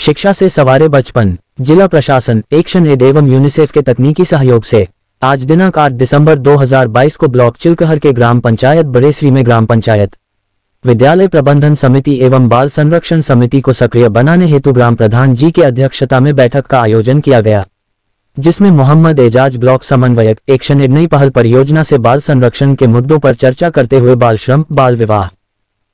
शिक्षा से सवारे बचपन जिला प्रशासन एक्शन एड एवं यूनिसेफ के तकनीकी सहयोग से आज दिनांक 8 दिसंबर 2022 को ब्लॉक चिलकहर के ग्राम पंचायत बड़ेसरी में ग्राम पंचायत विद्यालय प्रबंधन समिति एवं बाल संरक्षण समिति को सक्रिय बनाने हेतु ग्राम प्रधान जी की अध्यक्षता में बैठक का आयोजन किया गया जिसमें मोहम्मद एजाज ब्लॉक समन्वयक एक्शन एड नई पहल परियोजना से बाल संरक्षण के मुद्दों पर चर्चा करते हुए बाल श्रम बाल विवाह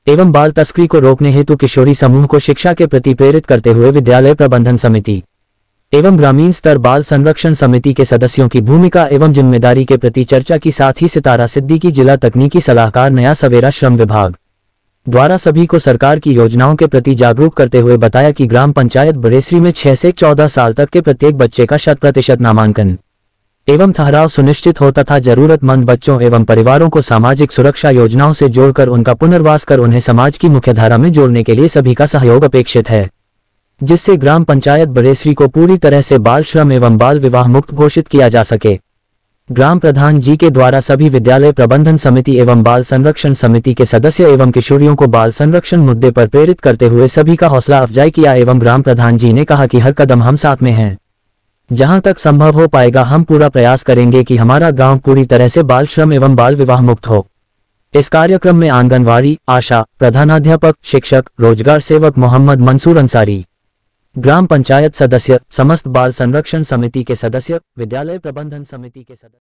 एवं बाल तस्करी को रोकने हेतु किशोरी समूह को शिक्षा के प्रति प्रेरित करते हुए विद्यालय प्रबंधन समिति एवं ग्रामीण स्तर बाल संरक्षण समिति के सदस्यों की भूमिका एवं जिम्मेदारी के प्रति चर्चा की साथ ही सितारा सिद्दीकी जिला तकनीकी सलाहकार नया सवेरा श्रम विभाग द्वारा सभी को सरकार की योजनाओं के प्रति जागरूक करते हुए बताया कि ग्राम पंचायत बरेसरी में छह से चौदह साल तक के प्रत्येक बच्चे का शत प्रतिशत नामांकन एवं ठहराव सुनिश्चित हो तथा जरूरतमंद बच्चों एवं परिवारों को सामाजिक सुरक्षा योजनाओं से जोड़कर उनका पुनर्वास कर उन्हें समाज की मुख्यधारा में जोड़ने के लिए सभी का सहयोग अपेक्षित है जिससे ग्राम पंचायत बरेसरी को पूरी तरह से बाल श्रम एवं बाल विवाह मुक्त घोषित किया जा सके ग्राम प्रधान जी के द्वारा सभी विद्यालय प्रबंधन समिति एवं बाल संरक्षण समिति के सदस्य एवं किशोरियों को बाल संरक्षण मुद्दे पर प्रेरित करते हुए सभी का हौसला अफजाई किया एवं ग्राम प्रधान जी ने कहा कि हर कदम हम साथ में हैं जहां तक संभव हो पाएगा हम पूरा प्रयास करेंगे कि हमारा गांव पूरी तरह से बाल श्रम एवं बाल विवाह मुक्त हो इस कार्यक्रम में आंगनवाड़ी आशा प्रधानाध्यापक शिक्षक रोजगार सेवक मोहम्मद मंसूर अंसारी ग्राम पंचायत सदस्य समस्त बाल संरक्षण समिति के सदस्य विद्यालय प्रबंधन समिति के सदस्य